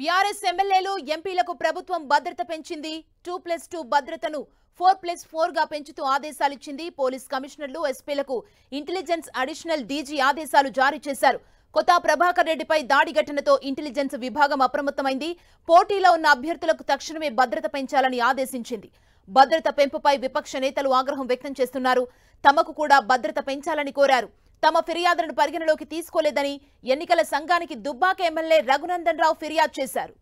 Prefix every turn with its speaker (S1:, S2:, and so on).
S1: BRS ఎమ్మెల్యేలు ఎంపీలకు ప్రభుత్వం భద్రత పెంచింది టూ ప్లస్ టూ భద్రతను ఫోర్ ప్లస్ ఫోర్ గా పెంచుతూ ఆదేశాలిచ్చింది పోలీస్ కమిషనర్లు ఎస్పీలకు ఇంటెలిజెన్స్ అడిషనల్ డీజీ ఆదేశాలు జారీ చేశారు కొత్త ప్రభాకర్ రెడ్డిపై దాడి ఘటనతో ఇంటెలిజెన్స్ విభాగం అప్రమత్తమైంది పోటీలో ఉన్న అభ్యర్థులకు తక్షణమే భద్రత పెంచాలని ఆదేశించింది భద్రత పెంపుపై విపక్ష నేతలు ఆగ్రహం వ్యక్తం చేస్తున్నారు తమకు కూడా భద్రత పెంచాలని కోరారు తమ ఫిర్యాదులను పరిగణలోకి తీసుకోలేదని ఎన్నికల సంఘానికి దుబ్బాక ఎమ్మెల్యే రఘునందన్ రావు ఫిర్యాదు చేశారు